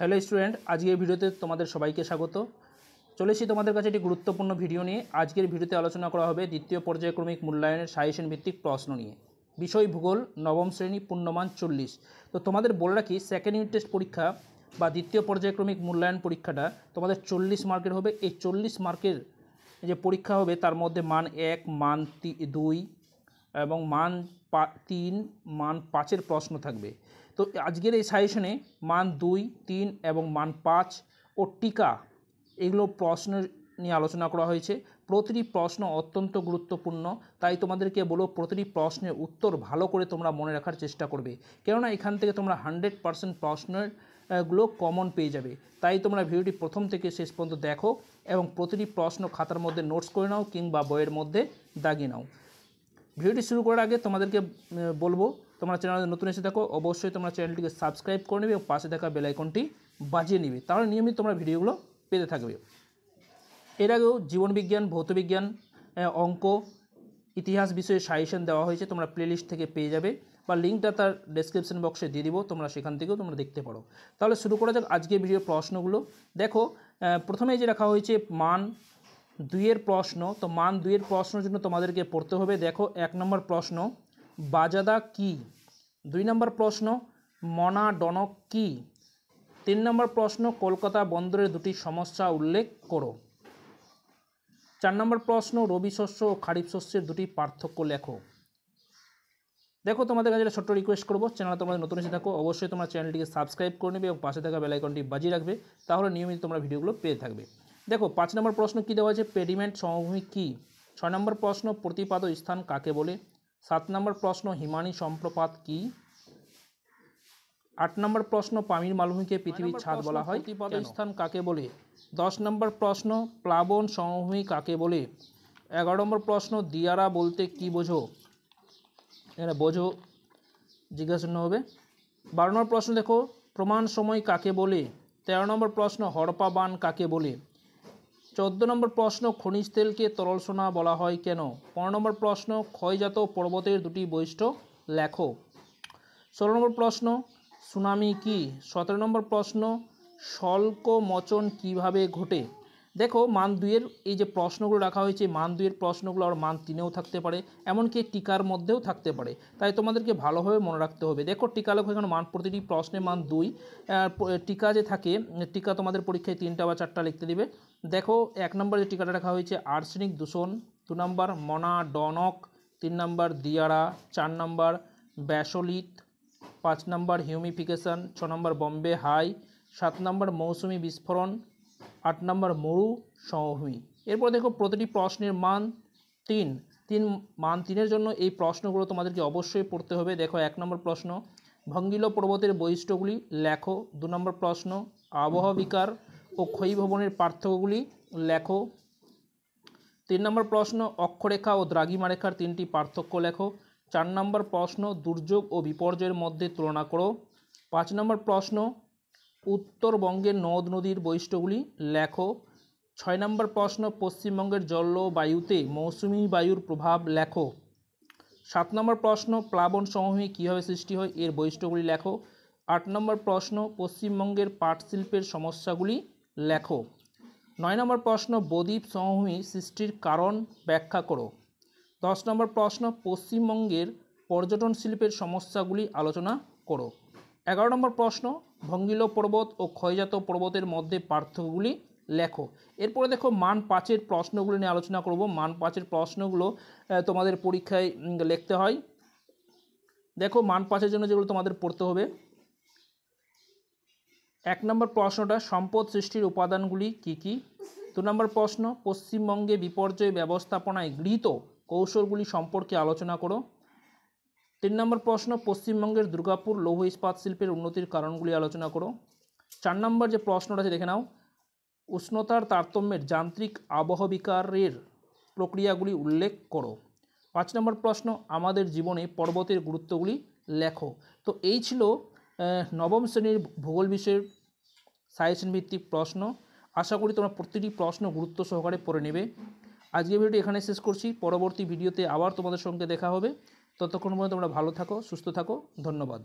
hello student আজকের ভিডিওতে তোমাদের সবাইকে স্বাগত চলেছি তোমাদের কাছে একটি গুরুত্বপূর্ণ ভিডিও নিয়ে আজকের ভিডিওতে আলোচনা করা হবে দ্বিতীয় পর্যায়ক্রমিক মূল্যায়নের সাজেশন ভিত্তিক প্রশ্ন নিয়ে বিষয় ভূগোল নবম শ্রেণী পূর্ণমান চল্লিশ তো তোমাদের বলে রাখি সেকেন্ড ইউনিট টেস্ট পরীক্ষা বা দ্বিতীয় পর্যায়ক্রমিক মূল্যায়ন পরীক্ষাটা তোমাদের চল্লিশ মার্কের হবে এই চল্লিশ মার্কের যে পরীক্ষা হবে তার মধ্যে মান এক মান দুই এবং মান পা তিন মান পাঁচের প্রশ্ন থাকবে তো আজকের এই সাজেশনে মান দুই তিন এবং মান পাঁচ ও টিকা এগুলো প্রশ্ন নিয়ে আলোচনা করা হয়েছে প্রতিটি প্রশ্ন অত্যন্ত গুরুত্বপূর্ণ তাই তোমাদেরকে বলো প্রতিটি প্রশ্নের উত্তর ভালো করে তোমরা মনে রাখার চেষ্টা করবে কেননা এখান থেকে তোমরা হান্ড্রেড পারসেন্ট প্রশ্নের গুলো কমন পেয়ে যাবে তাই তোমরা ভিডিওটি প্রথম থেকে শেষ পর্যন্ত দেখো এবং প্রতিটি প্রশ্ন খাতার মধ্যে নোটস করে নাও কিংবা বইয়ের মধ্যে দাগিয়ে নাও ভিডিওটি শুরু করার আগে তোমাদেরকে বলবো তোমরা চ্যানেলে নতুন এসে থাকো অবশ্যই তোমরা চ্যানেলটিকে সাবস্ক্রাইব করে নেবে এবং পাশে থাকা বেলাইকনটি বাজিয়ে নিবে তাহলে নিয়মিত তোমরা ভিডিওগুলো পেতে থাকবে এর আগেও জীবনবিজ্ঞান ভৌতবিজ্ঞান অঙ্ক ইতিহাস বিষয়ে সাজেশন দেওয়া হয়েছে তোমরা প্লেলিস্ট থেকে পেয়ে যাবে বা লিঙ্কটা তার ডেসক্রিপশন বক্সে দিয়ে দিব তোমরা সেখান থেকেও তোমরা দেখতে পারো তাহলে শুরু করা যাক আজকে ভিডিওর প্রশ্নগুলো দেখো প্রথমে যে রাখা হয়েছে মান দুইয়ের প্রশ্ন তো মান দুইয়ের প্রশ্নের জন্য তোমাদেরকে পড়তে হবে দেখো এক নম্বর প্রশ্ন বাজাদা কি দুই নম্বর প্রশ্ন মনা ডনক কি তিন নম্বর প্রশ্ন কলকাতা বন্দরের দুটি সমস্যা উল্লেখ করো চার নম্বর প্রশ্ন রবি শস্য ও খারিফ শস্যের দুটি পার্থক্য লেখো দেখো তোমাদের কাছে ছোট্ট রিকোয়েস্ট করবো চ্যানেল তোমাদের নতুন এসে থাকো অবশ্যই তোমরা চ্যানেলটিকে সাবস্ক্রাইব করে নেবে এবং পাশে থাকা বেলাইকনটি বাজিয়ে রাখবে তাহলে নিয়মিত তোমরা ভিডিওগুলো পেয়ে থাকবে দেখো পাঁচ নম্বর প্রশ্ন কী দেওয়া আছে পেডিমেন্ট সমভূমি কী ছয় নম্বর প্রশ্ন প্রতিপাদ স্থান কাকে বলে সাত নম্বর প্রশ্ন হিমানি সম্প্রপাত কি আট নম্বর প্রশ্ন পামির মালভূমিকে পৃথিবীর ছাদ বলা হয় প্রতিপদ স্থান কাকে বলে দশ নম্বর প্রশ্ন প্লাবন সমভূমি কাকে বলে এগারো নম্বর প্রশ্ন দিয়ারা বলতে কি বোঝো এখানে বোঝো জিজ্ঞাসা হবে বারো নম্বর প্রশ্ন দেখো প্রমাণ সময় কাকে বলে তেরো নম্বর প্রশ্ন হরপা বান কাকে বলে চোদ্দ নম্বর প্রশ্ন খনিজ তেলকে তরল সোনা বলা হয় কেন পনেরো নম্বর প্রশ্ন ক্ষয়জাত পর্বতের দুটি বৈশিষ্ট্য লেখো ষোলো নম্বর প্রশ্ন সুনামি কি সতেরো নম্বর প্রশ্ন মচন কিভাবে ঘটে দেখো মান দুইয়ের এই যে প্রশ্নগুলো রাখা হয়েছে মান দুইয়ের প্রশ্নগুলো আর মান তিনেও থাকতে পারে এমনকি টিকার মধ্যেও থাকতে পারে তাই তোমাদেরকে ভালোভাবে মনে রাখতে হবে দেখো টিকা লেখো এখানে মান প্রতিটি প্রশ্নে মান দুই টিকা যে থাকে টিকা তোমাদের পরীক্ষায় তিনটা বা চারটা লিখতে দিবে দেখো এক নম্বর যে টিকাটা রাখা হয়েছে আর্সেনিক দূষণ দু নম্বর মনা ডনক তিন নম্বর দিয়ারা চার নম্বর ব্যাসলিত পাঁচ নম্বর হিউমিফিকেশন ছ নম্বর বম্বে হাই সাত নম্বর মৌসুমি বিস্ফোরণ আট নম্বর মরু সমভূমি এরপর দেখো প্রতিটি প্রশ্নের মান তিন তিন মান তিনের জন্য এই প্রশ্নগুলো তোমাদেরকে অবশ্যই পড়তে হবে দেখো এক নম্বর প্রশ্ন ভঙ্গিল পর্বতের বৈশিষ্ট্যগুলি লেখো দু নম্বর প্রশ্ন আবহাওয়া বিকার ও ক্ষয়ীভবনের পার্থক্যগুলি লেখো তিন নম্বর প্রশ্ন অক্ষরেখা ও দ্রাঘিমারেখার তিনটি পার্থক্য লেখো চার নম্বর প্রশ্ন দুর্যোগ ও বিপর্যয়ের মধ্যে তুলনা করো পাঁচ নম্বর প্রশ্ন উত্তরবঙ্গের নদ নদীর বৈশিষ্ট্যগুলি লেখো ছয় নম্বর প্রশ্ন পশ্চিমবঙ্গের জলবায়ুতে মৌসুমি বায়ুর প্রভাব লেখো সাত নম্বর প্রশ্ন প্লাবন সমভূমি কীভাবে সৃষ্টি হয় এর বৈশিষ্ট্যগুলি লেখো আট নম্বর প্রশ্ন পশ্চিমবঙ্গের পাট শিল্পের সমস্যাগুলি লেখো নয় নম্বর প্রশ্ন বদ্বীপ সমভূমি সৃষ্টির কারণ ব্যাখ্যা করো দশ নম্বর প্রশ্ন পশ্চিমবঙ্গের পর্যটন শিল্পের সমস্যাগুলি আলোচনা করো এগারো নম্বর প্রশ্ন ভঙ্গিল পর্বত ও ক্ষয়জাত পর্বতের মধ্যে পার্থক্যগুলি লেখো এরপরে দেখো মান পাঁচের প্রশ্নগুলো নিয়ে আলোচনা করব মান পাঁচের প্রশ্নগুলো তোমাদের পরীক্ষায় লিখতে হয় দেখো মান পাঁচের জন্য যেগুলো তোমাদের পড়তে হবে এক নম্বর প্রশ্নটা সম্পদ সৃষ্টির উপাদানগুলি কি কি দু নম্বর প্রশ্ন পশ্চিমবঙ্গে বিপর্যয় ব্যবস্থাপনায় গৃহীত কৌশলগুলি সম্পর্কে আলোচনা করো তিন নম্বর প্রশ্ন পশ্চিমবঙ্গের দুর্গাপুর লৌহ ইস্পাত শিল্পের উন্নতির কারণগুলি আলোচনা করো চার নম্বর যে প্রশ্নটা আছে দেখে নাও উষ্ণতার তারতম্যের যান্ত্রিক আবহবিকারের প্রক্রিয়াগুলি উল্লেখ করো পাঁচ নম্বর প্রশ্ন আমাদের জীবনে পর্বতের গুরুত্বগুলি লেখো তো এই ছিল নবম শ্রেণীর ভূগোল বিষয়ের সাজেশন ভিত্তিক প্রশ্ন আশা করি তোমরা প্রতিটি প্রশ্ন গুরুত্ব সহকারে পড়ে নেবে আজকে ভিডিওটি এখানে শেষ করছি পরবর্তী ভিডিওতে আবার তোমাদের সঙ্গে দেখা হবে ততক্ষণ পর্যন্ত তোমরা ভালো থাকো সুস্থ থাকো ধন্যবাদ